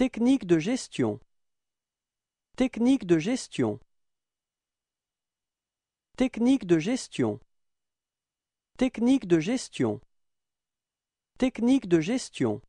Technique de gestion Technique de gestion Technique de gestion Technique de gestion Technique de gestion